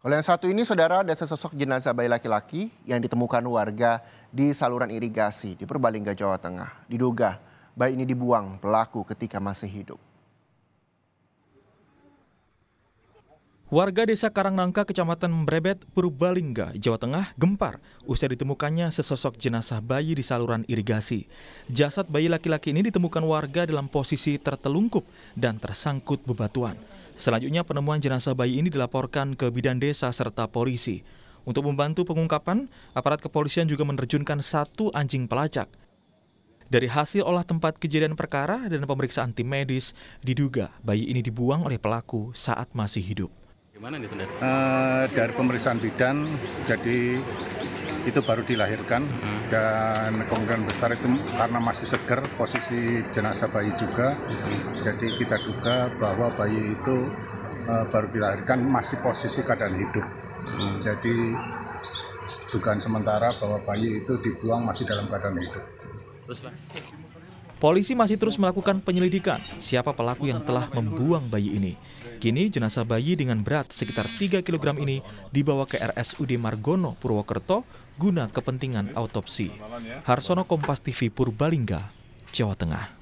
Kalau yang satu ini saudara ada sesosok jenazah bayi laki-laki yang ditemukan warga di saluran irigasi di Purbalingga, Jawa Tengah. Diduga bayi ini dibuang pelaku ketika masih hidup. Warga desa Karangnangka, kecamatan Brebet, Purbalingga, Jawa Tengah, gempar usai ditemukannya sesosok jenazah bayi di saluran irigasi. Jasad bayi laki-laki ini ditemukan warga dalam posisi tertelungkup dan tersangkut bebatuan. Selanjutnya penemuan jenazah bayi ini dilaporkan ke bidan desa serta polisi. Untuk membantu pengungkapan, aparat kepolisian juga menerjunkan satu anjing pelacak. Dari hasil olah tempat kejadian perkara dan pemeriksaan tim medis, diduga bayi ini dibuang oleh pelaku saat masih hidup. Gimana nih, Uh, dari pemeriksaan bidan, jadi itu baru dilahirkan hmm. dan kemungkinan besar itu karena masih segar posisi jenazah bayi juga hmm. jadi kita duga bahwa bayi itu uh, baru dilahirkan masih posisi keadaan hidup hmm. jadi dugaan sementara bahwa bayi itu dibuang masih dalam keadaan hidup teruslah Polisi masih terus melakukan penyelidikan siapa pelaku yang telah membuang bayi ini. Kini jenazah bayi dengan berat sekitar 3 kg ini dibawa ke RSUD Margono Purwokerto guna kepentingan autopsi. Harsono Kompas TV Purbalingga, Jawa Tengah.